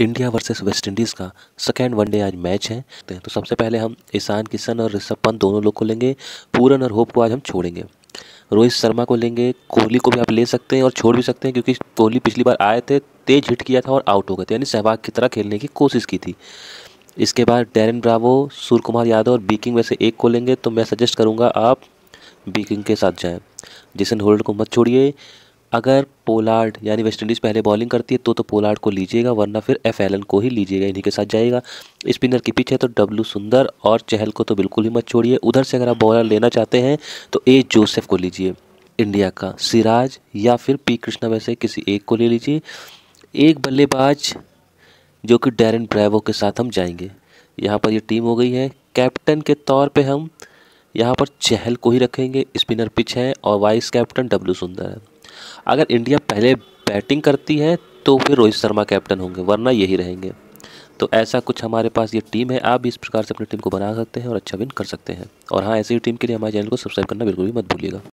India versus West Indies का second one day आज match है तो सबसे पहले हम ईशान किशन और ऋषभ पंत दोनों लोग को लेंगे पूरन और होप को आज हम छोड़ेंगे रोहित शर्मा को लेंगे कोहली को भी आप ले सकते हैं और छोड़ भी सकते हैं क्योंकि कोहली पिछली बार आए थे तेज हिट किया था और आउट हो गए थे यानी सहवाग की तरह खेलने की कोशिश की थी इसके बाद डैरन ब्रावो सूर्य कुमार यादव और बीकिंग में से एक को लेंगे तो मैं सजेस्ट करूँगा आप बीकिंग के साथ जाएँ जिसन होल्ड को मत छोड़िए अगर पोलार्ड यानी वेस्ट इंडीज़ पहले बॉलिंग करती है तो तो पोलार्ड को लीजिएगा वरना फिर एफ एलन को ही लीजिएगा इन्हीं के साथ जाएगा स्पिनर की पिच है तो डब्लू सुंदर और चहल को तो बिल्कुल ही मत छोड़िए उधर से अगर आप बॉलर लेना चाहते हैं तो ए जोसेफ को लीजिए इंडिया का सिराज या फिर पी कृष्णा वैसे किसी एक को ले लीजिए एक बल्लेबाज जो कि डेरन ब्रेवो के साथ हम जाएंगे यहाँ पर ये टीम हो गई है कैप्टन के तौर पे हम यहाँ पर चहल को ही रखेंगे स्पिनर पिच है और वाइस कैप्टन डब्लू सुंदर है अगर इंडिया पहले बैटिंग करती है तो फिर रोहित शर्मा कैप्टन होंगे वरना यही रहेंगे तो ऐसा कुछ हमारे पास ये टीम है आप भी इस प्रकार से अपनी टीम को बना सकते हैं और अच्छा विन कर सकते हैं और हाँ ऐसी ही टीम के लिए हमारे चैनल को सब्सक्राइब करना बिल्कुल भी मत भूलिएगा